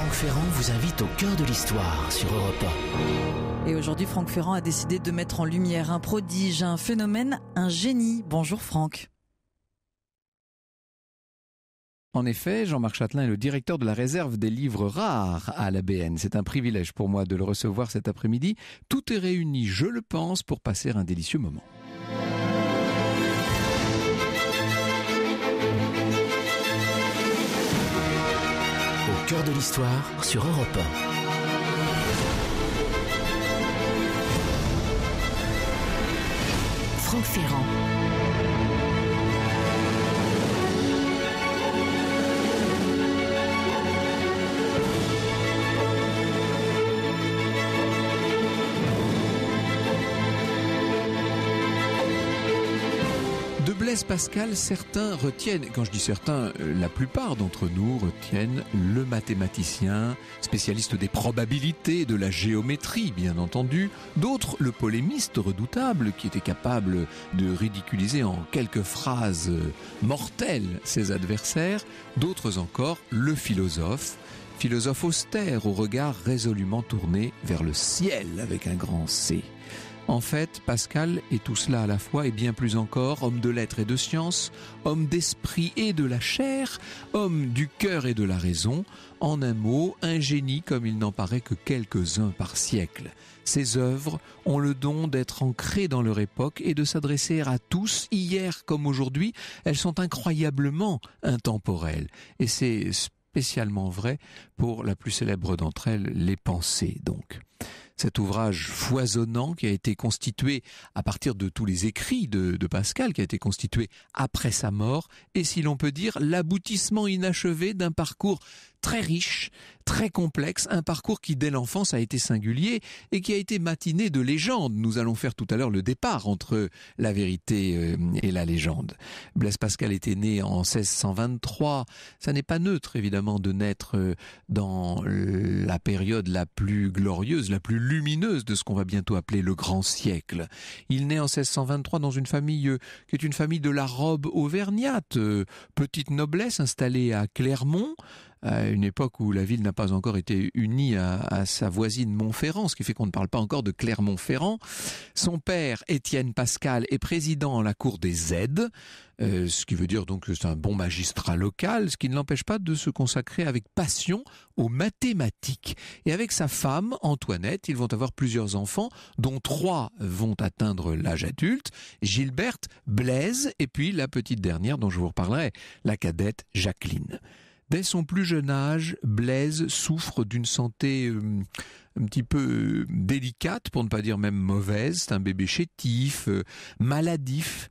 Franck Ferrand vous invite au cœur de l'histoire sur Europa. Et aujourd'hui, Franck Ferrand a décidé de mettre en lumière un prodige, un phénomène, un génie. Bonjour Franck. En effet, Jean-Marc Châtelain est le directeur de la réserve des livres rares à la BN. C'est un privilège pour moi de le recevoir cet après-midi. Tout est réuni, je le pense, pour passer un délicieux moment. cœur de l'histoire sur Europe Franck Ferrand. Pascal, certains retiennent, quand je dis certains, euh, la plupart d'entre nous retiennent le mathématicien, spécialiste des probabilités, de la géométrie, bien entendu. D'autres, le polémiste redoutable, qui était capable de ridiculiser en quelques phrases euh, mortelles ses adversaires. D'autres encore, le philosophe, philosophe austère au regard résolument tourné vers le ciel avec un grand C. En fait, Pascal est tout cela à la fois et bien plus encore, homme de lettres et de sciences, homme d'esprit et de la chair, homme du cœur et de la raison, en un mot, un génie comme il n'en paraît que quelques-uns par siècle. Ses œuvres ont le don d'être ancrées dans leur époque et de s'adresser à tous, hier comme aujourd'hui, elles sont incroyablement intemporelles. Et c'est spécialement vrai pour la plus célèbre d'entre elles, les pensées donc cet ouvrage foisonnant qui a été constitué à partir de tous les écrits de, Pascal, qui a été constitué après sa mort, et si l'on peut dire l'aboutissement inachevé d'un parcours très riche, très complexe, un parcours qui dès l'enfance a été singulier et qui a été matiné de légendes. Nous allons faire tout à l'heure le départ entre la vérité euh, et la légende. Blaise Pascal était né en 1623. Ça n'est pas neutre évidemment de naître euh, dans la période la plus glorieuse, la plus lumineuse de ce qu'on va bientôt appeler le grand siècle. Il naît en 1623 dans une famille euh, qui est une famille de la robe auvergnate, petite noblesse installée à Clermont à une époque où la ville n'a pas encore été unie à, sa voisine Montferrand, ce qui fait qu'on ne parle pas encore de Clermont-Ferrand. Son père, Étienne Pascal, est président en la cour des aides, euh, ce qui veut dire donc que c'est un bon magistrat local, ce qui ne l'empêche pas de se consacrer avec passion aux mathématiques. Et avec sa femme, Antoinette, ils vont avoir plusieurs enfants, dont trois vont atteindre l'âge adulte, Gilberte, Blaise, et puis la petite dernière dont je vous reparlerai, la cadette Jacqueline. Dès son plus jeune âge, Blaise souffre d'une santé euh, un petit peu euh, délicate, pour ne pas dire même mauvaise. C'est un bébé chétif, euh, maladif.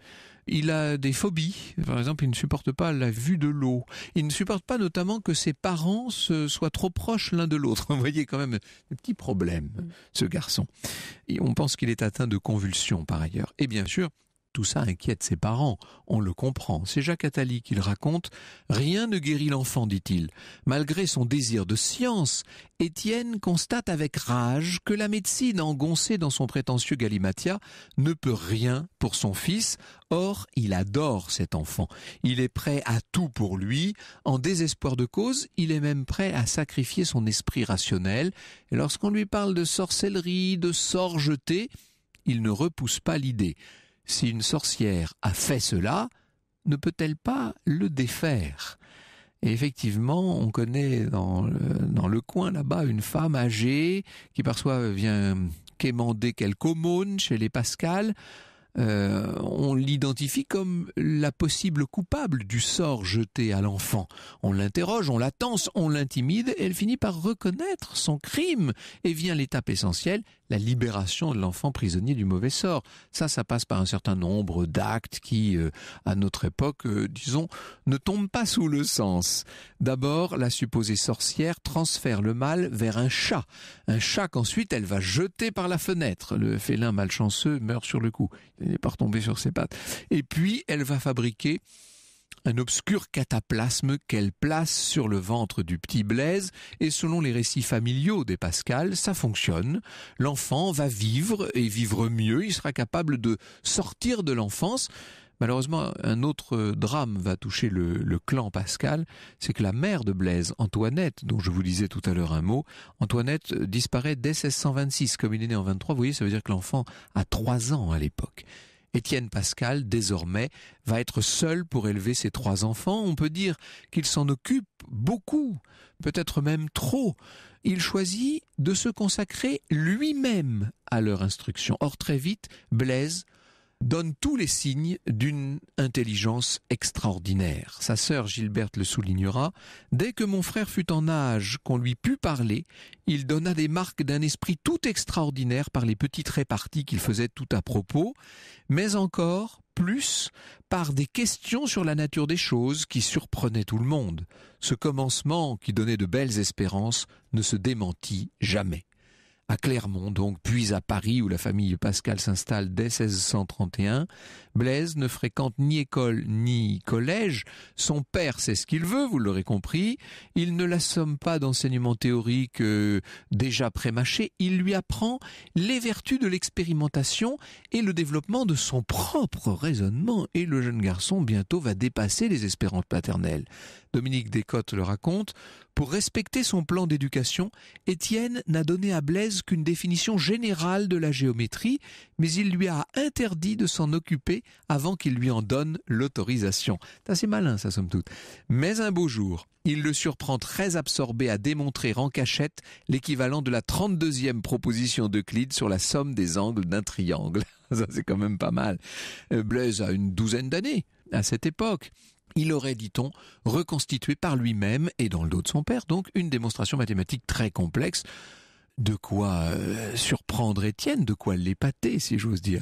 Il a des phobies. Par exemple, il ne supporte pas la vue de l'eau. Il ne supporte pas notamment que ses parents soient trop proches l'un de l'autre. Vous voyez quand même des petits problèmes, mm. ce garçon. Et on pense qu'il est atteint de convulsions par ailleurs. Et bien sûr, tout ça inquiète ses parents, on le comprend. C'est Jacques Attali qui le raconte. Rien ne guérit l'enfant, dit-il. Malgré son désir de science, Étienne constate avec rage que la médecine engoncée dans son prétentieux Galimatia ne peut rien pour son fils. Or, il adore cet enfant. Il est prêt à tout pour lui. En désespoir de cause, il est même prêt à sacrifier son esprit rationnel. Et lorsqu'on lui parle de sorcellerie, de sort il ne repousse pas l'idée si une sorcière a fait cela, ne peut-elle pas le défaire effectivement, on connaît dans le, coin là-bas une femme âgée qui parfois vient quémander quelque aumônes chez les Pascal. Euh, on l'identifie comme la possible coupable du sort jeté à l'enfant. On l'interroge, on la tense, on l'intimide, et elle finit par reconnaître son crime et vient l'étape essentielle, la libération de l'enfant prisonnier du mauvais sort. Ça, ça passe par un certain nombre d'actes qui, euh, à notre époque, euh, disons, ne tombent pas sous le sens. D'abord, la supposée sorcière transfère le mal vers un chat. Un chat qu'ensuite elle va jeter par la fenêtre. Le félin malchanceux meurt sur le coup. Il n'est pas retombé sur ses pattes. Et puis, elle va fabriquer un obscur cataplasme qu'elle place sur le ventre du petit Blaise, et selon les récits familiaux des Pascal, ça fonctionne. L'enfant va vivre et vivre mieux, il sera capable de sortir de l'enfance. Malheureusement, un autre drame va toucher le, clan Pascal, c'est que la mère de Blaise, Antoinette, dont je vous disais tout à l'heure un mot, Antoinette euh, disparaît dès 1626, comme il est né en 23, vous voyez, ça veut dire que l'enfant a trois ans à l'époque. Étienne Pascal, désormais, va être seul pour élever ses trois enfants. On peut dire qu'il s'en occupe beaucoup, peut-être même trop. Il choisit de se consacrer lui-même à leur instruction. Or, très vite, Blaise donne tous les signes d'une intelligence extraordinaire. Sa sœur Gilberte le soulignera, dès que mon frère fut en âge qu'on lui put parler, il donna des marques d'un esprit tout extraordinaire par les petites réparties qu'il faisait tout à propos, mais encore plus par des questions sur la nature des choses qui surprenaient tout le monde. Ce commencement qui donnait de belles espérances ne se démentit jamais à Clermont, donc, puis à Paris, où la famille Pascal s'installe dès 1631. Blaise ne fréquente ni école ni collège. Son père sait ce qu'il veut, vous l'aurez compris. Il ne l'assomme pas d'enseignement théorique euh, déjà prémâché. Il lui apprend les vertus de l'expérimentation et le développement de son propre raisonnement. Et le jeune garçon bientôt va dépasser les espérances paternelles. Dominique Descottes le raconte, pour respecter son plan d'éducation, Étienne n'a donné à Blaise qu'une définition générale de la géométrie, mais il lui a interdit de s'en occuper avant qu'il lui en donne l'autorisation. C'est assez malin, ça, somme toute. Mais un beau jour, il le surprend très absorbé à démontrer en cachette l'équivalent de la 32e proposition d'Euclide sur la somme des angles d'un triangle. Ça, c'est quand même pas mal. Euh, Blaise a une douzaine d'années à cette époque il aurait, dit-on, reconstitué par lui-même et dans le dos de son père, donc une démonstration mathématique très complexe. De quoi euh, surprendre Étienne, de quoi l'épater, si j'ose dire.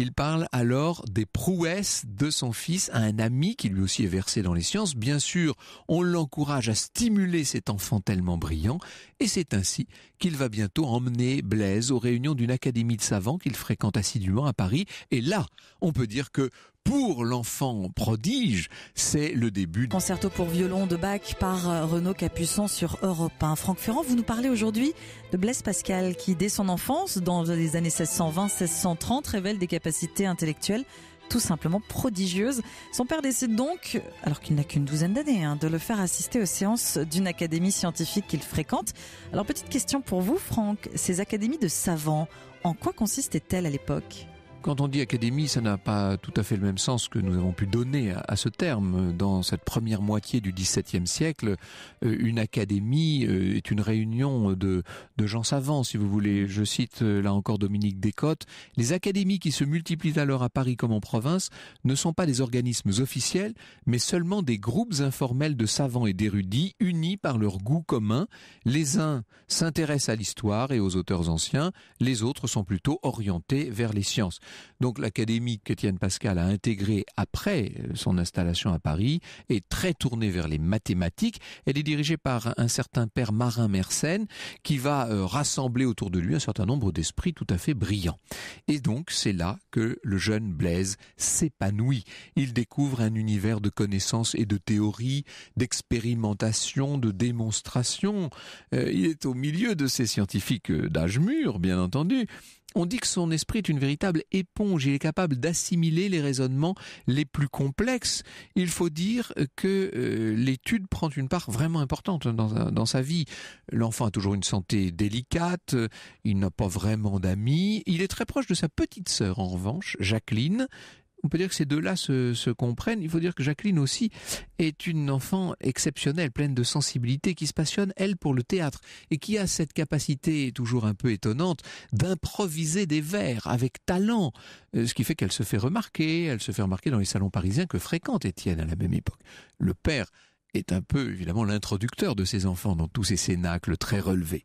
Il parle alors des prouesses de son fils à un ami qui lui aussi est versé dans les sciences. Bien sûr, on l'encourage à stimuler cet enfant tellement brillant, et c'est ainsi qu'il va bientôt emmener Blaise aux réunions d'une académie de savants qu'il fréquente assidûment à Paris. Et là, on peut dire que pour l'enfant prodige, c'est le début. Concerto pour violon de Bach par euh, Renaud Capuçon sur Europe 1. Franck Ferrand, vous nous parlez aujourd'hui de Blaise Pascal qui, dès son enfance, dans les années 1620-1630, révèle des capacités intellectuelle tout simplement prodigieuse. Son père décide donc, alors qu'il n'a qu'une douzaine d'années, hein, de le faire assister aux séances d'une académie scientifique qu'il fréquente. Alors petite question pour vous, Franck, ces académies de savants, en quoi consistaient-elles à l'époque quand on dit académie, ça n'a pas tout à fait le même sens que nous avons pu donner à, ce terme. Dans cette première moitié du XVIIe siècle, euh, une académie euh, est une réunion de, de gens savants, si vous voulez. Je cite euh, là encore Dominique Descottes. Les académies qui se multiplient alors à Paris comme en province ne sont pas des organismes officiels, mais seulement des groupes informels de savants et d'érudits unis par leur goût commun. Les uns s'intéressent à l'histoire et aux auteurs anciens, les autres sont plutôt orientés vers les sciences. Donc l'académie qu'Étienne Pascal a intégrée après euh, son installation à Paris est très tournée vers les mathématiques. Elle est dirigée par un certain père Marin Mersenne qui va euh, rassembler autour de lui un certain nombre d'esprits tout à fait brillants. Et donc c'est là que le jeune Blaise s'épanouit. Il découvre un univers de connaissances et de théories, d'expérimentation, de démonstrations. Euh, il est au milieu de ces scientifiques d'âge mûr, bien entendu, on dit que son esprit est une véritable éponge, il est capable d'assimiler les raisonnements les plus complexes. Il faut dire que euh, l'étude prend une part vraiment importante dans, dans sa vie. L'enfant a toujours une santé délicate, euh, il n'a pas vraiment d'amis, il est très proche de sa petite sœur en revanche, Jacqueline, on peut dire que ces deux-là se, comprennent. Il faut dire que Jacqueline aussi est une enfant exceptionnelle, pleine de sensibilité, qui se passionne, elle, pour le théâtre, et qui a cette capacité toujours un peu étonnante d'improviser des vers avec talent, euh, ce qui fait qu'elle se fait remarquer, elle se fait remarquer dans les salons parisiens que fréquente Étienne à la même époque. Le père est un peu, évidemment, l'introducteur de ses enfants dans tous ces cénacles très relevés.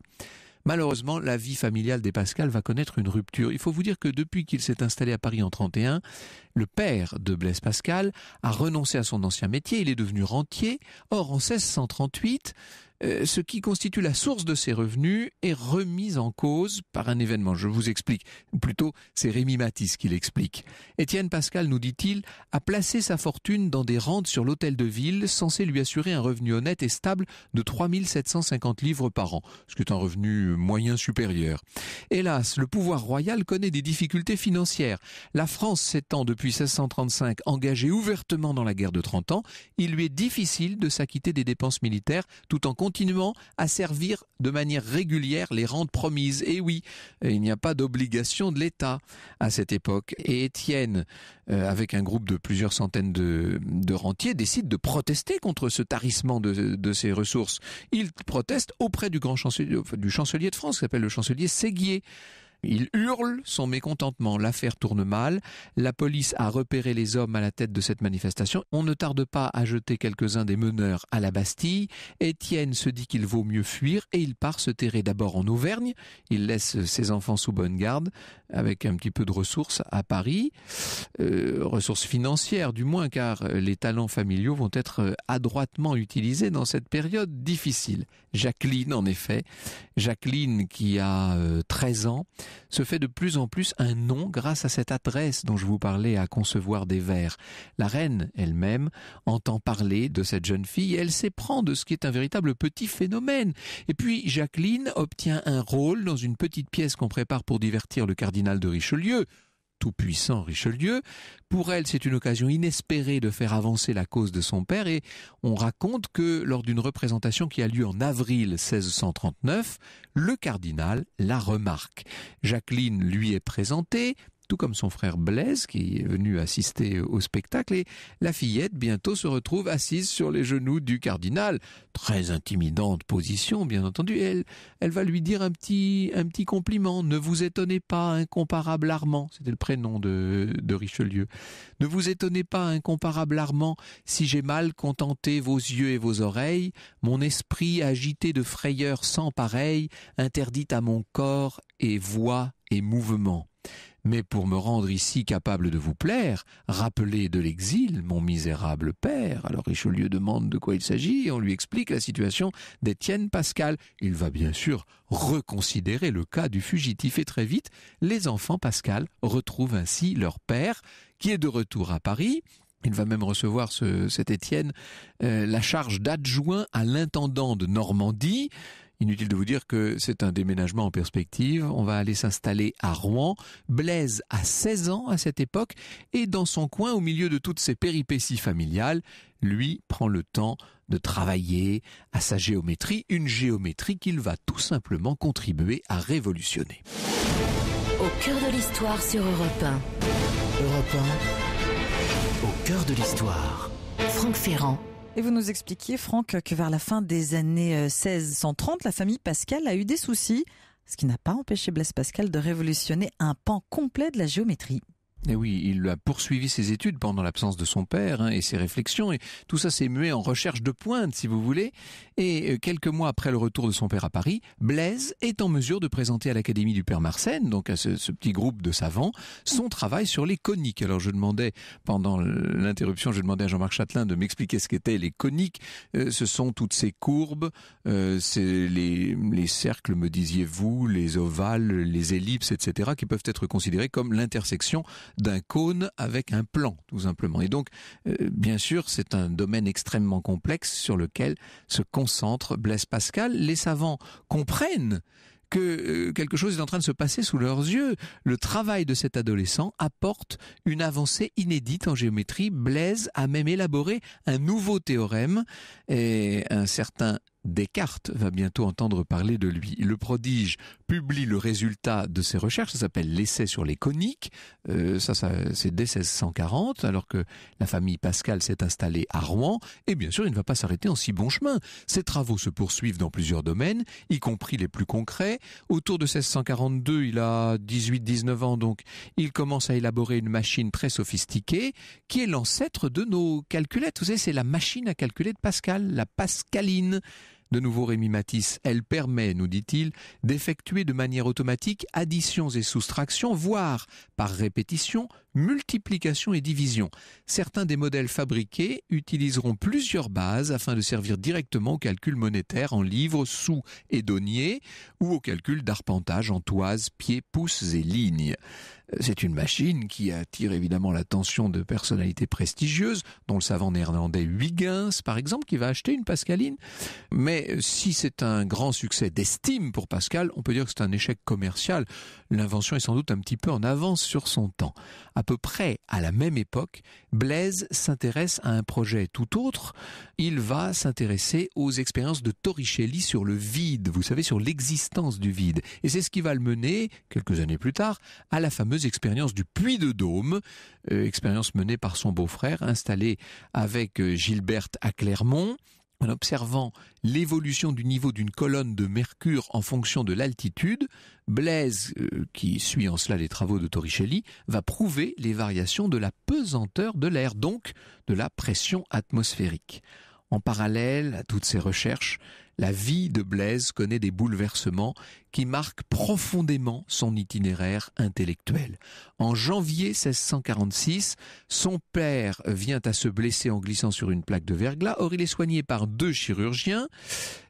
Malheureusement, la vie familiale des Pascal va connaître une rupture. Il faut vous dire que depuis qu'il s'est installé à Paris en 31, le père de Blaise Pascal a renoncé à son ancien métier, il est devenu rentier. Or, en 1638, euh, ce qui constitue la source de ses revenus est remis en cause par un événement. Je vous explique. plutôt, c'est Rémi Matisse qui l'explique. Étienne Pascal, nous dit-il, a placé sa fortune dans des rentes sur l'hôtel de ville censé lui assurer un revenu honnête et stable de 3750 livres par an, ce qui est un revenu moyen supérieur. Hélas, le pouvoir royal connaît des difficultés financières. La France s'étend depuis depuis 1635 engagé ouvertement dans la guerre de 30 ans, il lui est difficile de s'acquitter des dépenses militaires tout en continuant à servir de manière régulière les rentes promises. Et oui, il n'y a pas d'obligation de l'État à cette époque. Et Étienne, euh, avec un groupe de plusieurs centaines de, rentiers, décide de protester contre ce tarissement de, ses ressources. Il proteste auprès du grand chancelier, du chancelier de France, qui s'appelle le chancelier Séguier. Il hurle son mécontentement. L'affaire tourne mal. La police a repéré les hommes à la tête de cette manifestation. On ne tarde pas à jeter quelques-uns des meneurs à la Bastille. Étienne se dit qu'il vaut mieux fuir et il part se terrer d'abord en Auvergne. Il laisse ses enfants sous bonne garde avec un petit peu de ressources à Paris, euh, ressources financières du moins, car les talents familiaux vont être adroitement utilisés dans cette période difficile. Jacqueline, en effet, Jacqueline qui a 13 euh, ans, se fait de plus en plus un nom grâce à cette adresse dont je vous parlais à concevoir des vers. La reine elle-même entend parler de cette jeune fille et elle s'éprend de ce qui est un véritable petit phénomène. Et puis Jacqueline obtient un rôle dans une petite pièce qu'on prépare pour divertir le cardinal de Richelieu tout-puissant Richelieu. Pour elle, c'est une occasion inespérée de faire avancer la cause de son père et on raconte que lors d'une représentation qui a lieu en avril 1639, le cardinal la remarque. Jacqueline lui est présentée, tout comme son frère Blaise qui est venu assister au spectacle, et la fillette bientôt se retrouve assise sur les genoux du cardinal, très intimidante position bien entendu, elle, elle va lui dire un petit, un petit compliment, ne vous étonnez pas, incomparable Armand, c'était le prénom de, de Richelieu, ne vous étonnez pas, incomparable Armand, si j'ai mal contenté vos yeux et vos oreilles, mon esprit agité de frayeur sans pareil, interdit à mon corps et voix et mouvement. Mais pour me rendre ici capable de vous plaire, rappelez de l'exil mon misérable père. Alors Richelieu demande de quoi il s'agit et on lui explique la situation d'Étienne Pascal. Il va bien sûr reconsidérer le cas du fugitif et très vite, les enfants Pascal retrouvent ainsi leur père qui est de retour à Paris. Il va même recevoir cet Étienne euh, la charge d'adjoint à l'intendant de Normandie. Inutile de vous dire que c'est un déménagement en perspective. On va aller s'installer à Rouen. Blaise a 16 ans à cette époque et dans son coin, au milieu de toutes ces péripéties familiales, lui prend le temps de travailler à sa géométrie, une géométrie qu'il va tout simplement contribuer à révolutionner. Au cœur de l'histoire sur Europe 1. Europe 1. Au cœur de l'histoire. Franck Ferrand. Et vous nous expliquiez, Franck, que vers la fin des années 1630, euh, la famille Pascal a eu des soucis, ce qui n'a pas empêché Blaise Pascal de révolutionner un pan complet de la géométrie. Et eh oui, il a poursuivi ses études pendant l'absence de son père hein, et ses réflexions, et tout ça s'est mué en recherche de pointe, si vous voulez. Et euh, quelques mois après le retour de son père à Paris, Blaise est en mesure de présenter à l'Académie du Père Marcène, donc à ce, petit groupe de savants, son travail sur les coniques. Alors je demandais, pendant l'interruption, je demandais à Jean-Marc Châtelain de m'expliquer ce qu'étaient les coniques. Euh, ce sont toutes ces courbes, euh, c'est les, les cercles, me disiez-vous, les ovales, les ellipses, etc., qui peuvent être considérés comme l'intersection d'un cône avec un plan, tout simplement. Et donc, euh, bien sûr, c'est un domaine extrêmement complexe sur lequel se concentre Blaise Pascal. Les savants comprennent que euh, quelque chose est en train de se passer sous leurs yeux. Le travail de cet adolescent apporte une avancée inédite en géométrie. Blaise a même élaboré un nouveau théorème et un certain Descartes va bientôt entendre parler de lui. Le prodige publie le résultat de ses recherches, ça s'appelle l'essai sur les coniques, euh, ça, ça c'est dès 1640, alors que la famille Pascal s'est installée à Rouen, et bien sûr il ne va pas s'arrêter en si bon chemin. Ses travaux se poursuivent dans plusieurs domaines, y compris les plus concrets. Autour de 1642, il a 18-19 ans donc, il commence à élaborer une machine très sophistiquée, qui est l'ancêtre de nos calculettes. Vous savez, c'est la machine à calculer de Pascal, la pascaline. De nouveau Rémi Matisse, elle permet, nous dit-il, d'effectuer de manière automatique additions et soustractions, voire par répétition, multiplication et division. Certains des modèles fabriqués utiliseront plusieurs bases afin de servir directement au calcul monétaire en livres, sous et deniers ou au calcul d'arpentage en toises, pieds, pouces et lignes. Euh, c'est une machine qui attire évidemment l'attention de personnalités prestigieuses, dont le savant néerlandais Huygens par exemple, qui va acheter une Pascaline. Mais euh, si c'est un grand succès d'estime pour Pascal, on peut dire que c'est un échec commercial. L'invention est sans doute un petit peu en avance sur son temps à peu près à la même époque, Blaise s'intéresse à un projet tout autre. Il va s'intéresser aux expériences de Torricelli sur le vide, vous savez, sur l'existence du vide. Et c'est ce qui va le mener, quelques années plus tard, à la fameuse expérience du puits de Dôme, euh, expérience menée par son beau-frère, installée avec euh, Gilberte à Clermont en observant l'évolution du niveau d'une colonne de mercure en fonction de l'altitude, Blaise, euh, qui suit en cela les travaux de Torricelli, va prouver les variations de la pesanteur de l'air, donc de la pression atmosphérique. En parallèle à toutes ces recherches, la vie de Blaise connaît des bouleversements qui marquent profondément son itinéraire intellectuel. En janvier 1646, son père vient à se blesser en glissant sur une plaque de verglas. Or, il est soigné par deux chirurgiens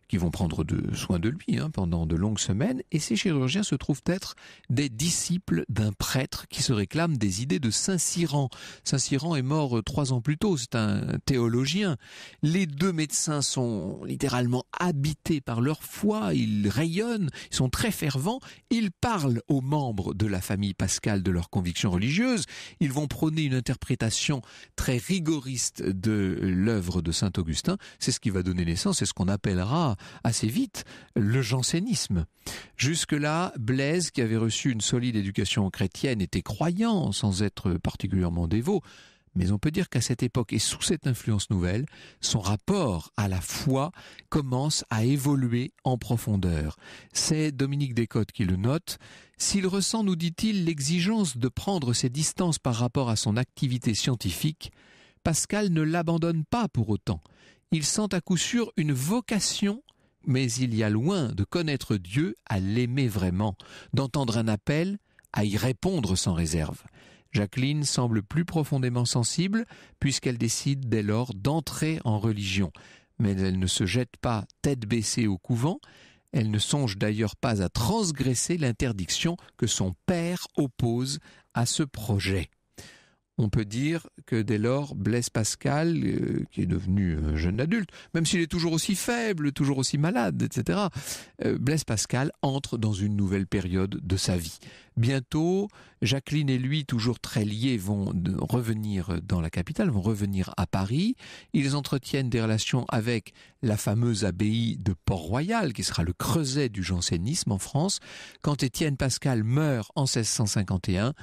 qui vont prendre de, soin de lui hein, pendant de longues semaines, et ces chirurgiens se trouvent être des disciples d'un prêtre qui se réclame des idées de Saint Cyran. Saint Cyran est mort euh, trois ans plus tôt, c'est un théologien. Les deux médecins sont littéralement habités par leur foi, ils rayonnent, ils sont très fervents, ils parlent aux membres de la famille pascale de leurs convictions religieuses, ils vont prôner une interprétation très rigoriste de l'œuvre de Saint Augustin, c'est ce qui va donner naissance, c'est ce qu'on appellera assez vite le jansénisme. Jusque-là, Blaise, qui avait reçu une solide éducation chrétienne, était croyant sans être particulièrement dévot. Mais on peut dire qu'à cette époque et sous cette influence nouvelle, son rapport à la foi commence à évoluer en profondeur. C'est Dominique Descottes qui le note. S'il ressent, nous dit-il, l'exigence de prendre ses distances par rapport à son activité scientifique, Pascal ne l'abandonne pas pour autant. Il sent à coup sûr une vocation mais il y a loin de connaître Dieu à l'aimer vraiment, d'entendre un appel à y répondre sans réserve. Jacqueline semble plus profondément sensible puisqu'elle décide dès lors d'entrer en religion, mais elle ne se jette pas tête baissée au couvent, elle ne songe d'ailleurs pas à transgresser l'interdiction que son père oppose à ce projet on peut dire que dès lors, Blaise Pascal, euh, qui est devenu un jeune adulte, même s'il est toujours aussi faible, toujours aussi malade, etc., euh, Blaise Pascal entre dans une nouvelle période de sa vie. Bientôt, Jacqueline et lui, toujours très liés, vont revenir dans la capitale, vont revenir à Paris. Ils entretiennent des relations avec la fameuse abbaye de Port-Royal, qui sera le creuset du jansénisme en France. Quand Étienne Pascal meurt en 1651,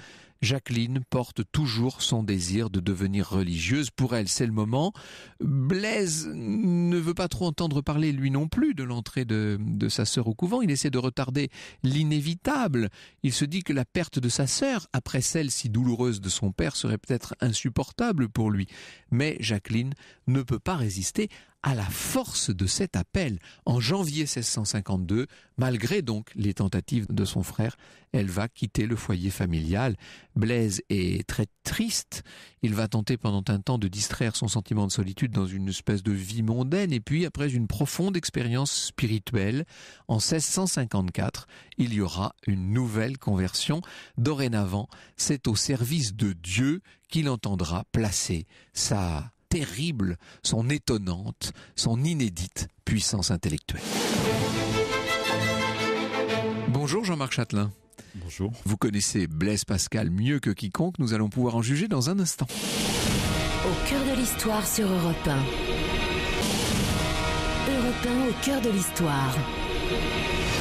Jacqueline porte toujours son désir de devenir religieuse. Pour elle, c'est le moment. Blaise ne veut pas trop entendre parler, lui non plus, de l'entrée de, sa sœur au couvent. Il essaie de retarder l'inévitable. Il se dit que la perte de sa sœur, après celle si douloureuse de son père, serait peut-être insupportable pour lui. Mais Jacqueline ne peut pas résister à la force de cet appel. En janvier 1652, malgré donc les tentatives de son frère, elle va quitter le foyer familial. Blaise est très triste. Il va tenter pendant un temps de distraire son sentiment de solitude dans une espèce de vie mondaine et puis après une profonde expérience spirituelle, en 1654, il y aura une nouvelle conversion. Dorénavant, c'est au service de Dieu qu'il entendra placer sa terrible, son étonnante, son inédite puissance intellectuelle. Bonjour Jean-Marc Châtelain. Bonjour. Vous connaissez Blaise Pascal mieux que quiconque, nous allons pouvoir en juger dans un instant. Au cœur de l'histoire sur Europe 1. Europe 1 au cœur de l'histoire.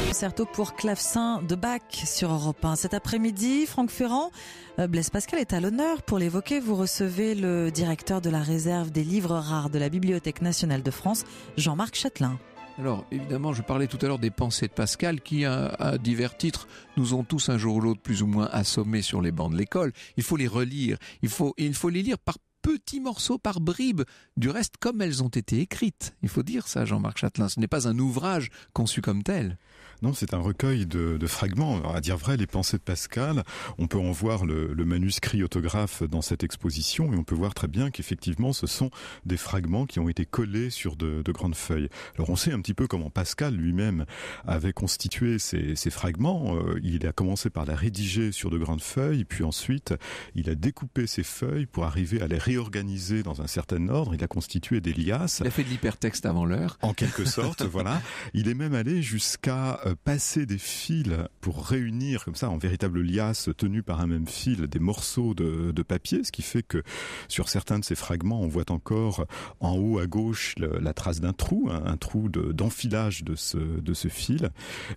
Concerto pour clavecin de Bach sur Europe 1. Cet après-midi, Franck Ferrand, euh, Blaise Pascal est à l'honneur. Pour l'évoquer, vous recevez le directeur de la réserve des livres rares de la Bibliothèque nationale de France, Jean-Marc Châtelain. Alors évidemment, je parlais tout à l'heure des pensées de Pascal qui, à, divers titres, nous ont tous un jour ou l'autre plus ou moins assommés sur les bancs de l'école. Il faut les relire, il faut, il faut les lire par petits morceaux par bribes, du reste comme elles ont été écrites. Il faut dire ça, Jean-Marc Châtelain, ce n'est pas un ouvrage conçu comme tel. Non, c'est un recueil de, de, fragments. À dire vrai, les pensées de Pascal, on peut en voir le, le manuscrit autographe dans cette exposition et on peut voir très bien qu'effectivement, ce sont des fragments qui ont été collés sur de, de, grandes feuilles. Alors on sait un petit peu comment Pascal lui-même avait constitué ces, ces fragments. Euh, il a commencé par la rédiger sur de grandes feuilles, puis ensuite il a découpé ces feuilles pour arriver à les réorganiser dans un certain ordre. Il a constitué des liasses. Il a fait de l'hypertexte avant l'heure. En quelque sorte, voilà. Il est même allé jusqu'à euh, passer des fils pour réunir comme ça en véritable liasse tenue par un même fil des morceaux de, papier, ce qui fait que sur certains de ces fragments, on voit encore en haut à gauche la trace d'un trou, hein, un, trou d'enfilage de, ce, de ce fil.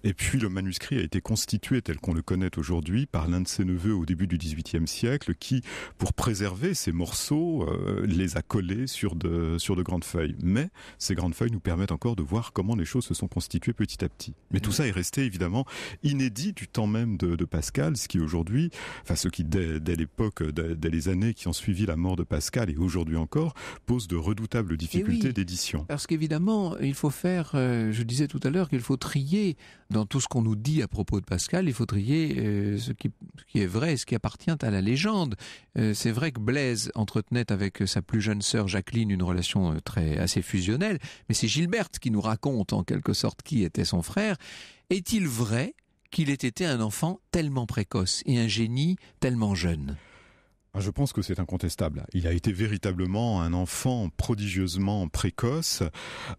Et puis le manuscrit a été constitué tel qu'on le connaît aujourd'hui par l'un de ses neveux au début du XVIIIe siècle qui, pour préserver ces morceaux, euh, les a collés sur de, sur de grandes feuilles. Mais ces grandes feuilles nous permettent encore de voir comment les choses se sont constituées petit à petit. Mais tout mmh. ça est resté évidemment inédit du temps même de, Pascal, ce qui aujourd'hui, enfin ce qui dès, l'époque, dès, les années qui ont suivi la mort de Pascal et aujourd'hui encore, pose de redoutables eh difficultés d'édition. Parce qu'évidemment, il faut faire, euh, je disais tout à l'heure qu'il faut trier dans tout ce qu'on nous dit à propos de Pascal, il faut trier euh, ce, qui, est vrai et ce qui appartient à la légende. Euh, c'est vrai que Blaise entretenait avec sa plus jeune sœur Jacqueline une relation très assez fusionnelle, mais c'est Gilberte qui nous raconte en quelque sorte qui était son frère. Est-il vrai qu'il ait été un enfant tellement précoce et un génie tellement jeune ah, je pense que c'est incontestable. Il a été véritablement un enfant prodigieusement précoce,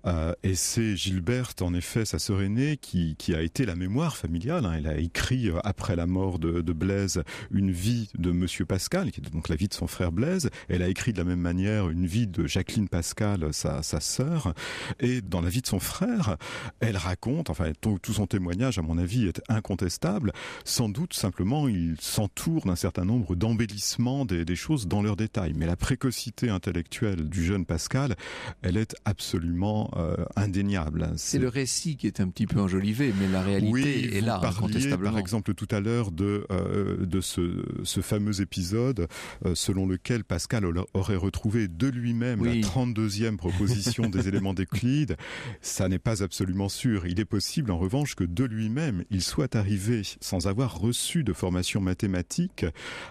euh, et c'est Gilberte, en effet, sa sœur aînée, qui, qui a été la mémoire familiale. Hein. Elle a écrit euh, après la mort de, de, Blaise une vie de Monsieur Pascal, qui est donc la vie de son frère Blaise. Elle a écrit de la même manière une vie de Jacqueline Pascal, sa, sa sœur, et dans la vie de son frère, elle raconte, enfin tout, tout son témoignage, à mon avis, est incontestable. Sans doute simplement, il s'entoure d'un certain nombre d'embellissements des, choses dans leurs détails, Mais la précocité intellectuelle du jeune Pascal, elle est absolument euh, indéniable. C'est le récit qui est un petit peu enjolivé, mais la réalité oui, est vous là, parliez, Par exemple, tout à l'heure de euh, de ce, fameux épisode euh, selon lequel Pascal aurait retrouvé de lui-même la 32e proposition des éléments d'Euclide. Ça n'est pas absolument sûr. Il est possible, en revanche, que de lui-même, il soit arrivé, sans avoir reçu de formation mathématique,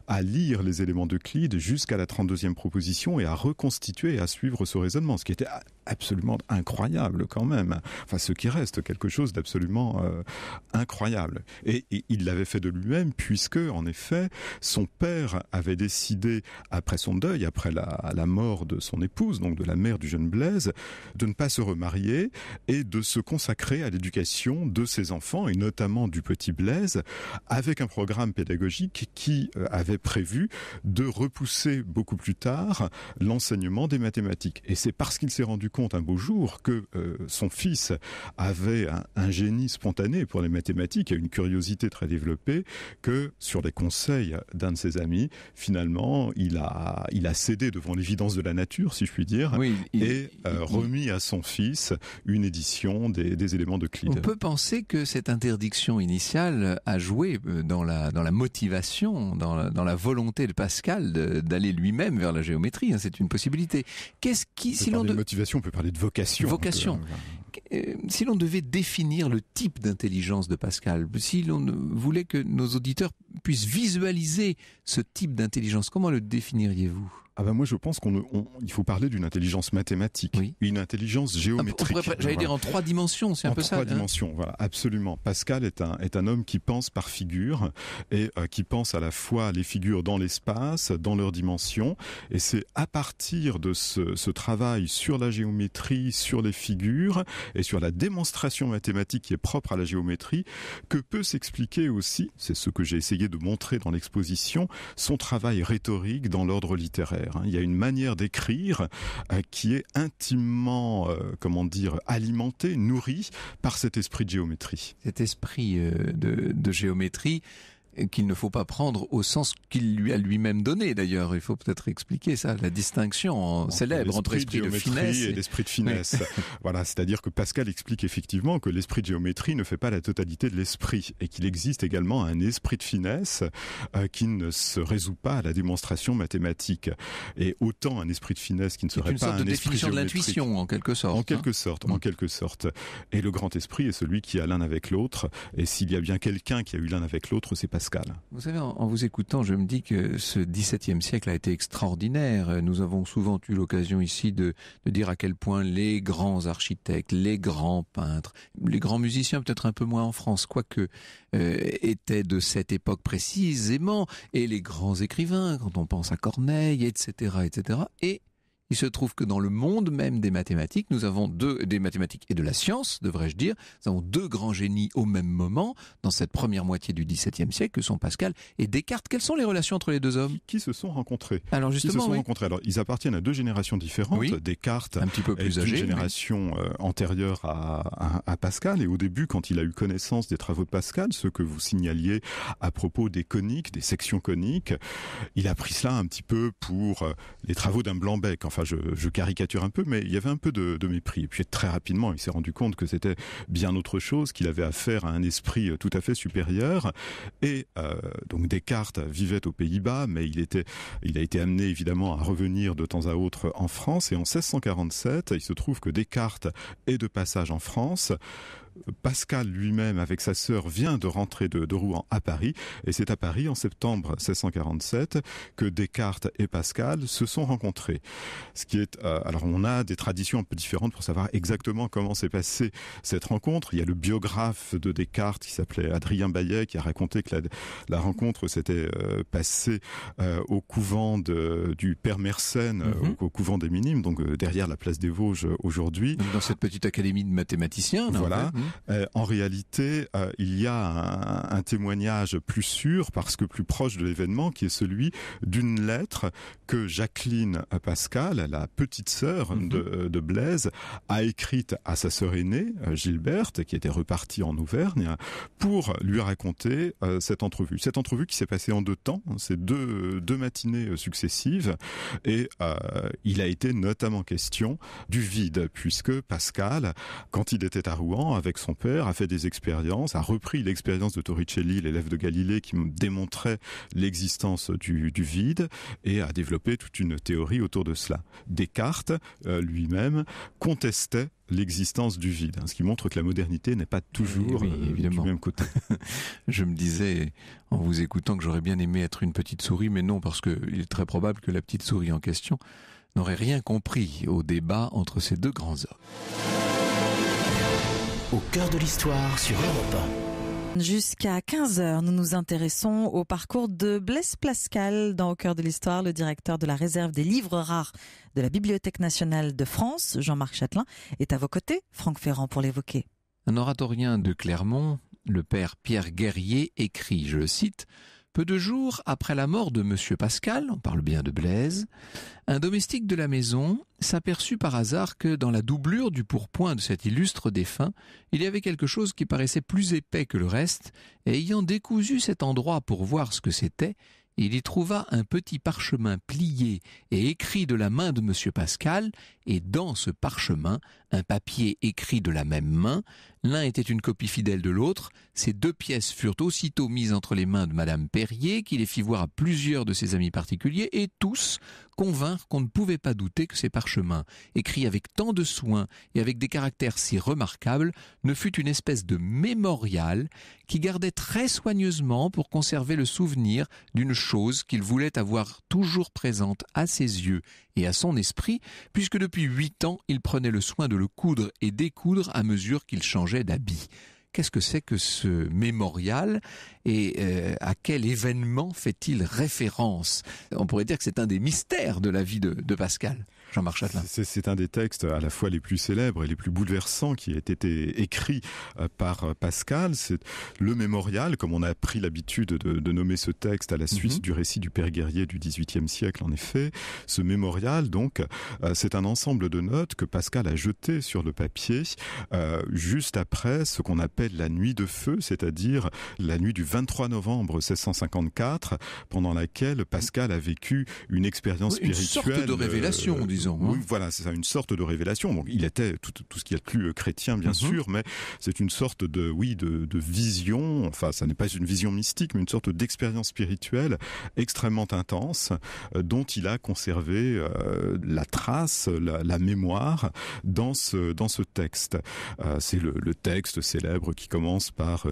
à lire les éléments de Clyde jusqu'à la 32e proposition et à reconstituer et à suivre ce raisonnement, ce qui était absolument incroyable quand même. Enfin, ce qui reste quelque chose d'absolument euh, incroyable. Et, il l'avait fait de lui-même puisque, en effet, son père avait décidé, après son deuil, après la, la, mort de son épouse, donc de la mère du jeune Blaise, de ne pas se remarier et de se consacrer à l'éducation de ses enfants et notamment du petit Blaise avec un programme pédagogique qui euh, avait prévu de repousser beaucoup plus tard l'enseignement des mathématiques. Et c'est parce qu'il s'est rendu compte un beau jour que euh, son fils avait un, génie spontané pour les mathématiques et une curiosité très développée que, sur les conseils d'un de ses amis, finalement, il a, il a cédé devant l'évidence de la nature, si je puis dire, et euh, remis à son fils une édition des, des éléments de Clide. On peut penser que cette interdiction initiale a joué euh, dans la, dans la motivation, dans la, dans la volonté de Pascal d'aller lui-même vers la géométrie. Hein, c'est une possibilité. Qu'est-ce qui, si de... motivation peut parler de vocation. Vocation. Euh, euh, si l'on devait définir le type d'intelligence de Pascal, si l'on voulait que nos auditeurs puissent visualiser ce type d'intelligence, comment le définiriez-vous ah bah moi je pense qu'on il faut parler d'une intelligence mathématique, une intelligence ah, géométrique. J'allais dire en trois dimensions, c'est un peu ça. En trois hein. dimensions, voilà, absolument. Pascal est un est un homme qui pense par figure et euh, qui pense à la fois les figures dans l'espace, dans leurs dimensions. Et c'est à partir de ce travail sur la géométrie, sur les figures et sur la démonstration mathématique qui est propre à la géométrie que peut s'expliquer aussi, c'est ce que j'ai essayé de montrer dans l'exposition, son travail rhétorique dans l'ordre littéraire Hein. Il y a une manière d'écrire euh, qui est intimement, euh, comment dire, alimentée, nourrie par cet esprit de géométrie. Cet esprit euh, de géométrie qu'il ne faut pas prendre au sens qu'il lui a lui-même donné d'ailleurs. Il faut peut-être expliquer ça, la distinction célèbre entre esprit de, finesse et, l'esprit de finesse. voilà, c'est-à-dire que Pascal explique effectivement que l'esprit de géométrie ne fait pas la totalité de l'esprit et qu'il existe également un esprit de finesse euh, qui ne se résout pas à la démonstration mathématique. Et autant un esprit de finesse qui ne serait pas sorte de définition de l'intuition en quelque sorte. En hein. quelque sorte, en mm. quelque sorte. Et le grand esprit est celui qui a l'un avec l'autre. Et s'il y a bien quelqu'un qui a eu l'un avec l'autre, c'est pas vous savez, en, vous écoutant, je me dis que ce XVIIe siècle a été extraordinaire. Nous avons souvent eu l'occasion ici de, dire à quel point les grands architectes, les grands peintres, les grands musiciens, peut-être un peu moins en France, quoique, euh, étaient de cette époque précisément, et les grands écrivains, quand on pense à Corneille, etc., etc. Et il se trouve que dans le monde même des mathématiques, nous avons deux, des mathématiques et de la science, devrais-je dire, nous avons deux grands génies au même moment, dans cette première moitié du XVIIe siècle, que sont Pascal et Descartes. Quelles sont les relations entre les deux hommes qui, se sont rencontrés Alors justement, se sont rencontrés. Alors ils appartiennent à deux générations différentes. Descartes, un petit peu une génération euh, antérieure à, Pascal. Et au début, quand il a eu connaissance des travaux de Pascal, ce que vous signaliez à propos des coniques, des sections coniques, il a pris cela un petit peu pour euh, les travaux d'un blanc-bec. Enfin, je, caricature un peu, mais il y avait un peu de, mépris. Et puis très rapidement, il s'est rendu compte que c'était bien autre chose, qu'il avait affaire à un esprit euh, tout à fait supérieur. Et euh, donc Descartes vivait aux Pays-Bas, mais il, était, il a été amené évidemment à revenir de temps à autre en France. Et en 1647, il se trouve que Descartes est de passage en France. Pascal lui-même, avec sa sœur, vient de rentrer de, Rouen à Paris. Et c'est à Paris, en septembre 1647, que Descartes et Pascal se sont rencontrés. Ce qui est, euh, alors on a des traditions un peu différentes pour savoir exactement comment s'est passée cette rencontre. Il y a le biographe de Descartes qui s'appelait Adrien Bayet qui a raconté que la, rencontre s'était euh, passée euh, au couvent du Père Mersenne, mhm. au, couvent des Minimes, donc derrière la place des Vosges aujourd'hui. Dans cette petite académie de mathématiciens. Voilà. Mhm. Euh, en réalité, euh, il y a un, témoignage plus sûr, parce que plus proche de l'événement, qui est celui d'une lettre que Jacqueline Pascal, la petite sœur mhm. de, Blaise, a écrite à sa sœur aînée, euh, Gilberte, qui était repartie en Auvergne, pour lui raconter cette entrevue. Cette entrevue qui s'est passée en deux temps, hein, ces deux, deux matinées successives, et il a été notamment question du vide, puisque Pascal, quand il était à Rouen, avec son père, a fait des expériences, a repris l'expérience de Torricelli, l'élève de Galilée, qui démontrait l'existence du, vide, et a développé toute une théorie autour de cela. Descartes, euh, lui-même, contestait l'existence du vide, hein, ce qui montre que la modernité n'est pas toujours euh, évidemment. du même côté. Je me disais en vous écoutant que j'aurais bien aimé être une petite souris, mais non, parce qu'il est très probable que la petite souris en question n'aurait rien compris au débat entre ces deux grands hommes au cœur de l'histoire sur Europe Jusqu'à 15h, nous nous intéressons au parcours de Blaise Pascal dans Au cœur de l'histoire, le directeur de la réserve des livres rares de la Bibliothèque nationale de France, Jean-Marc Châtelain, est à vos côtés, Franck Ferrand, pour l'évoquer. Un oratorien de Clermont, le père Pierre Guerrier, écrit, je le cite, peu de jours après la mort de Monsieur Pascal, on parle bien de Blaise, un domestique de la maison s'aperçut par hasard que dans la doublure du pourpoint de cet illustre défunt, il y avait quelque chose qui paraissait plus épais que le reste, et ayant décousu cet endroit pour voir ce que c'était, il y trouva un petit parchemin plié et écrit de la main de M. Pascal, et dans ce parchemin un papier écrit de la même main. L'un était une copie fidèle de l'autre. Ces deux pièces furent aussitôt mises entre les mains de Madame Perrier, qui les fit voir à plusieurs de ses amis particuliers, et tous convinrent qu'on ne pouvait pas douter que ces parchemins, écrits avec tant de soin et avec des caractères si remarquables, ne fût une espèce de mémorial qui gardait très soigneusement pour conserver le souvenir d'une chose qu'il voulait avoir toujours présente à ses yeux et à son esprit, puisque depuis huit ans il prenait le soin de le coudre et découdre à mesure qu'il changeait d'habit. Qu'est-ce que c'est que ce mémorial et euh, à quel événement fait-il référence On pourrait dire que c'est un des mystères de la vie de Pascal jean C'est un des textes à la fois les plus célèbres et les plus bouleversants qui a été écrit euh, par euh, Pascal. C'est le mémorial, comme on a pris l'habitude de, nommer ce texte à la mm-hmm. suite du récit du père guerrier du XVIIIe siècle, en effet. Ce mémorial, donc, euh, c'est un ensemble de notes que Pascal a jetées sur le papier juste après ce qu'on appelle la nuit de feu, c'est-à-dire la nuit du 23 novembre 1654, pendant laquelle Pascal a vécu une expérience spirituelle. sorte de révélation, Hein. Oui, voilà, c'est ça, une sorte de révélation. il était tout, ce qui est a de plus euh, chrétien, bien mhm. sûr, mais c'est une sorte de, oui, de, vision. Enfin, ça n'est pas une vision mystique, mais une sorte d'expérience spirituelle extrêmement intense, euh, dont il a conservé euh, la trace, la, mémoire dans ce dans ce texte. c'est le, texte célèbre qui commence par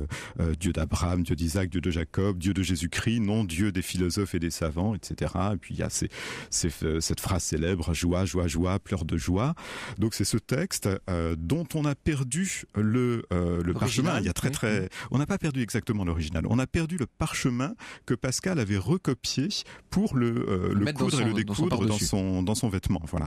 Dieu d'Abraham, Dieu d'Isaac, Dieu de Jacob, Dieu de Jésus-Christ, non Dieu des philosophes et des savants, etc. Et puis il y a cette phrase célèbre, joie joie, joie, pleurs de joie. Donc c'est ce texte euh, dont on a perdu le, euh, le parchemin. Il y a très très, on n'a pas perdu exactement l'original. On a perdu le parchemin que Pascal avait recopié pour le, euh, coudre et le découdre dans son, dans son, vêtement. Voilà.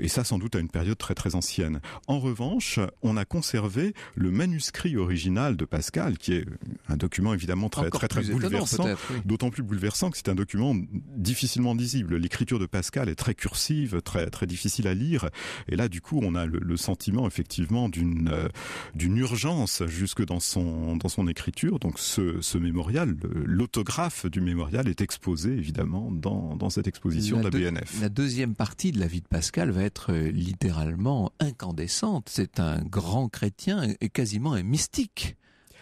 et ça sans doute à une période très très ancienne. En revanche, on a conservé le manuscrit original de Pascal, qui est un document évidemment très très bouleversant, d'autant plus bouleversant que c'est un document difficilement lisible. L'écriture de Pascal est très cursive, très difficile à lire. Et là, du coup, on a le, sentiment effectivement d'une euh, d'une urgence jusque dans son dans son écriture. Donc ce, mémorial, l'autographe du mémorial est exposé évidemment dans cette exposition de la BNF. La deuxième partie de la vie de Pascal va être euh, littéralement incandescente. C'est un grand chrétien et quasiment un mystique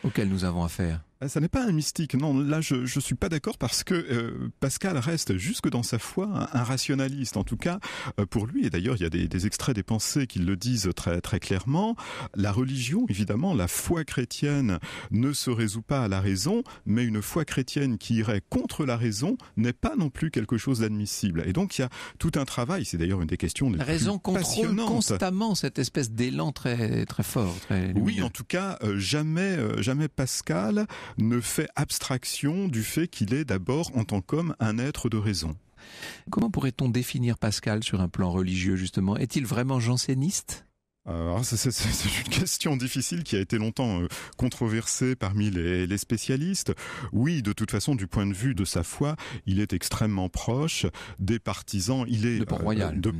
auquel nous avons affaire. Euh, ça n'est pas un mystique, non. Là, je ne suis pas d'accord parce que euh, Pascal reste jusque dans sa foi un, rationaliste. En tout cas, euh, pour lui, et d'ailleurs, il y a des, extraits des pensées qui le disent très très clairement. La religion, évidemment, la foi chrétienne ne se résout pas à la raison, mais une foi chrétienne qui irait contre la raison n'est pas non plus quelque chose d'admissible. Et donc, il y a tout un travail. C'est d'ailleurs une des questions de la raison contrôle constamment cette espèce d'élan très très fort. oui, en tout cas, jamais jamais Pascal ne fait abstraction du fait qu'il est d'abord en tant qu'homme un être de raison. Comment pourrait-on définir Pascal sur un plan religieux justement Est-il vraiment janséniste c'est une question difficile qui a été longtemps euh, controversée parmi les, spécialistes. Oui, de toute façon, du point de vue de sa foi, il est extrêmement proche des partisans. Il est de Port-Royal, euh, de,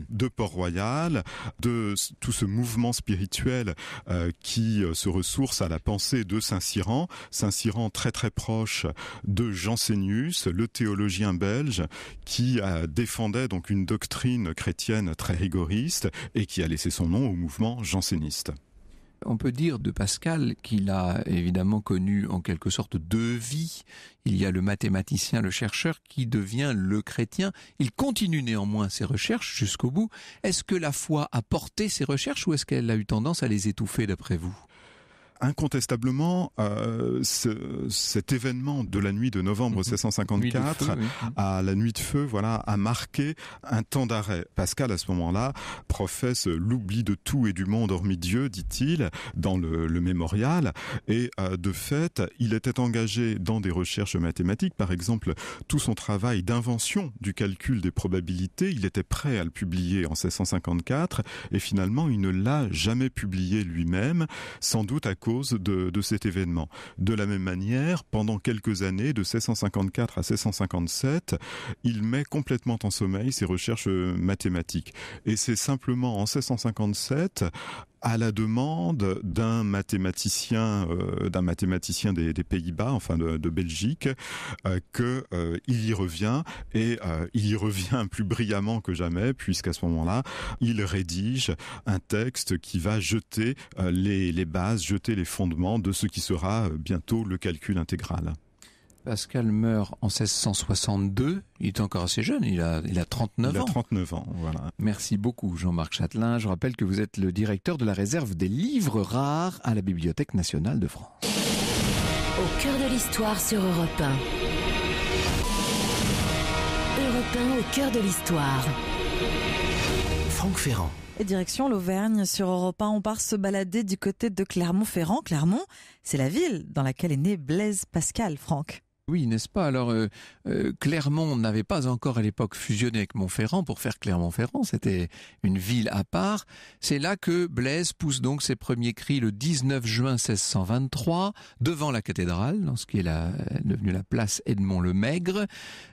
mm. de tout ce mouvement spirituel euh, qui se ressource à la pensée de Saint Cyran. Saint Cyran très très proche de Jansénius, le théologien belge qui défendait donc une doctrine chrétienne très rigoriste et qui a laissé son nom au mouvement janséniste. On peut dire de Pascal qu'il a évidemment connu en quelque sorte deux vies. Il y a le mathématicien, le chercheur qui devient le chrétien. Il continue néanmoins ses recherches jusqu'au bout. Est-ce que la foi a porté ses recherches ou est-ce qu'elle a eu tendance à les étouffer d'après vous incontestablement, euh, cet événement de la nuit de novembre 1654 mhm. à la nuit de feu, voilà, a marqué un temps d'arrêt. Pascal, à ce moment-là, professe l'oubli de tout et du monde hormis Dieu, dit-il, dans le, mémorial. Et euh, de fait, il était engagé dans des recherches mathématiques, par exemple, tout son travail d'invention du calcul des probabilités, il était prêt à le publier en 1654, et finalement, il ne l'a jamais publié lui-même, sans doute à cause de, cet événement. De la même manière, pendant quelques années, de 1654 à 1657, il met complètement en sommeil ses recherches euh, mathématiques. Et c'est simplement en 1657, à la demande d'un mathématicien, euh, d'un mathématicien des, Pays-Bas, enfin de, Belgique, qu'il euh, que y revient et il y revient plus brillamment que jamais, puisqu'à ce moment-là, il rédige un texte qui va jeter les, les bases, jeter les les fondements de ce qui sera euh, bientôt le calcul intégral. Pascal meurt en 1662. Il est encore assez jeune. Il a, il a 39 ans. 39 ans, voilà. Merci beaucoup, Jean-Marc Châtelain. Je rappelle que vous êtes le directeur de la réserve des livres rares à la Bibliothèque nationale de France. Au cœur de l'histoire sur Europe 1. au cœur de l'histoire. Franck Ferrand. Et direction l'Auvergne, sur Europa, on part se balader du côté de Clermont-Ferrand. Clermont, c'est la ville dans laquelle est né Blaise Pascal, Franck. Oui, n'est-ce pas Alors, euh, euh, Clermont n'avait pas encore à l'époque fusionné avec Montferrand pour faire Clermont-Ferrand, c'était une ville à part. C'est là que Blaise pousse donc ses premiers cris le 19 juin 1623, devant la cathédrale, dans ce qui est euh, devenu devenue la place Edmond le Maigre.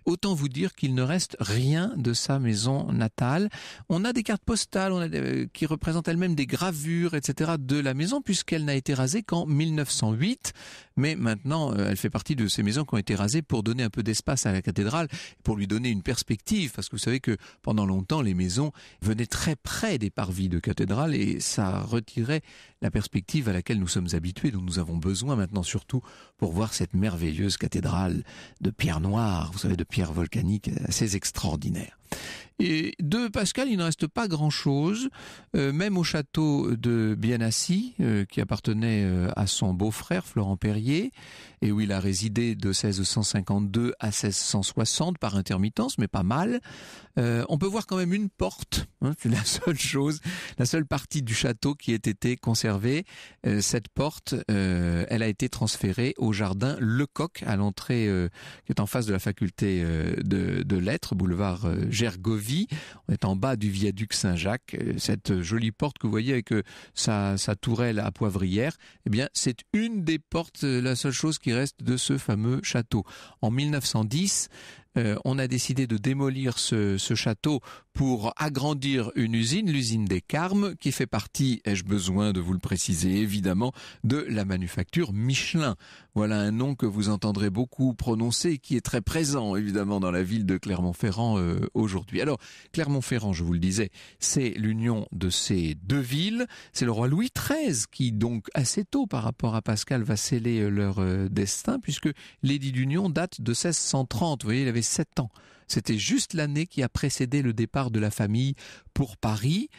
Autant vous dire qu'il ne reste rien de sa maison natale. On a des cartes postales on qui représentent elles-mêmes des gravures, etc. de la maison, puisqu'elle n'a été rasée qu'en 1908. Mais maintenant, elle fait partie de ces maisons qui ont été rasé pour donner un peu d'espace à la cathédrale, pour lui donner une perspective, parce que vous savez que pendant longtemps, les maisons venaient très près des parvis de cathédrale et ça retirait la perspective à laquelle nous sommes habitués, dont nous avons besoin maintenant surtout pour voir cette merveilleuse cathédrale de pierre noire, vous savez, de pierre volcanique assez extraordinaire. Et de Pascal, il ne reste pas grand-chose, euh, même au château de Bienassi, euh, qui appartenait euh, à son beau-frère Florent Perrier, et où il a résidé de 1652 à 1660 par intermittence, mais pas mal. Euh, on peut voir quand même une porte, hein, c'est la seule chose, la seule partie du château qui ait été conservée. Euh, cette porte, euh, elle a été transférée au jardin Lecoq à l'entrée qui est en face de la faculté de, lettres, boulevard Gergovie. On est en bas du viaduc Saint-Jacques. Cette jolie porte que vous voyez avec sa, sa tourelle à poivrière, eh bien c'est une des portes, la seule chose qui reste de ce fameux château. En 1910, euh, on a décidé de démolir ce, château pour agrandir une usine, l'usine des Carmes, qui fait partie, ai-je besoin de vous le préciser évidemment, de la manufacture Michelin. Voilà un nom que vous entendrez beaucoup prononcer qui est très présent évidemment dans la ville de Clermont-Ferrand euh, aujourd'hui. Alors, Clermont-Ferrand, je vous le disais, c'est l'union de ces deux villes. C'est le roi Louis XIII qui, donc assez tôt par rapport à Pascal, va sceller euh, leur euh, destin, puisque l'édit d'union date de 1630. Vous voyez, il avait 7 ans c'était juste l'année qui a précédé le départ de la famille pour Paris.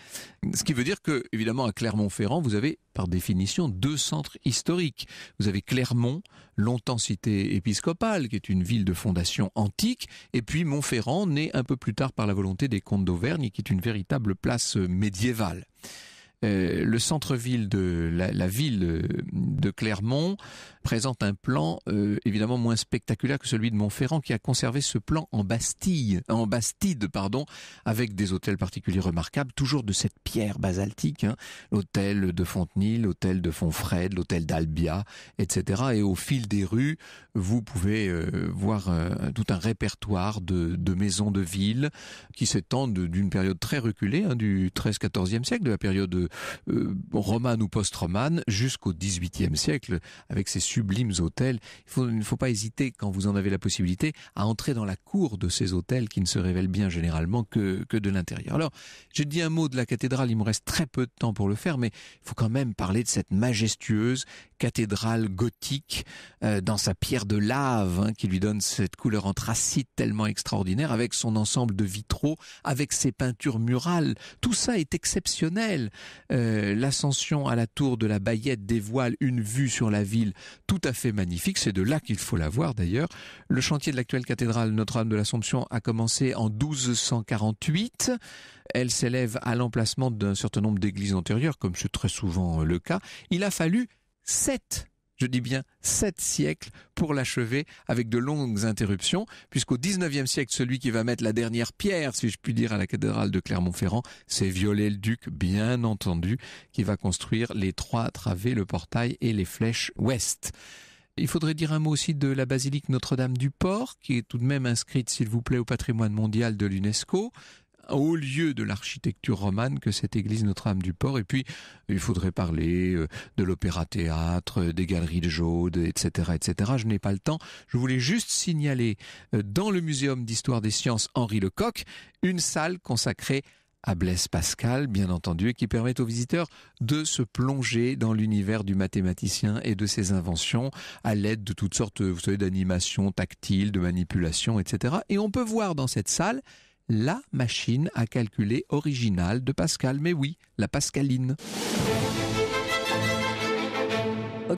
Ce qui veut dire que, évidemment, à Clermont-Ferrand, vous avez, par définition, deux centres historiques. Vous avez Clermont, longtemps cité épiscopale, qui est une ville de fondation antique, et puis Montferrand, né un peu plus tard par la volonté des comtes d'Auvergne, qui est une véritable place euh, médiévale. Euh, le centre-ville de la, ville euh, de Clermont présente un plan euh, évidemment moins spectaculaire que celui de Montferrand qui a conservé ce plan en Bastille, en Bastide pardon, avec des hôtels particuliers remarquables, toujours de cette pierre basaltique, hein. l'hôtel de Fontenil l'hôtel de Fontfred, l'hôtel d'Albia, etc. Et au fil des rues, vous pouvez euh, voir euh, tout un répertoire de, de maisons de ville qui s'étendent d'une période très reculée hein, du 13-14e siècle, de la période romane ou post-romane, jusqu'au 18e siècle, avec ses sublimes hôtels. Il, ne faut pas hésiter, quand vous en avez la possibilité, à entrer dans la cour de ces hôtels qui ne se révèlent bien généralement que, de l'intérieur. Alors, j'ai dit un mot de la cathédrale, il me reste très peu de temps pour le faire, mais il faut quand même parler de cette majestueuse cathédrale gothique euh, dans sa pierre de lave hein, qui lui donne cette couleur anthracite tellement extraordinaire, avec son ensemble de vitraux, avec ses peintures murales. Tout ça est exceptionnel. Euh, l'ascension à la tour de la Baillette dévoile une vue sur la ville tout à fait magnifique. C'est de là qu'il faut la voir d'ailleurs. Le chantier de l'actuelle cathédrale Notre-Dame de l'Assomption a commencé en 1248. Elle s'élève à l'emplacement d'un certain nombre d'églises antérieures, comme c'est très souvent le cas. Il a fallu sept je dis bien sept siècles pour l'achever avec de longues interruptions, puisqu'au XIXe siècle, celui qui va mettre la dernière pierre, si je puis dire, à la cathédrale de Clermont-Ferrand, c'est Viollet-le-Duc, bien entendu, qui va construire les trois travées, le portail et les flèches ouest. Il faudrait dire un mot aussi de la basilique Notre-Dame du Port, qui est tout de même inscrite, s'il vous plaît, au patrimoine mondial de l'UNESCO au lieu de l'architecture romane que cette église Notre-Dame du Port. Et puis, il faudrait parler euh, de l'opéra-théâtre, euh, des galeries de Jaude, etc., etc. Je n'ai pas le temps. Je voulais juste signaler euh, dans le Muséum d'histoire des sciences Henri Lecoq une salle consacrée à Blaise Pascal, bien entendu, et qui permet aux visiteurs de se plonger dans l'univers du mathématicien et de ses inventions à l'aide de toutes sortes, vous savez, d'animations tactiles, de manipulations, etc. Et on peut voir dans cette salle la machine à calculer originale de Pascal. Mais oui, la Pascaline.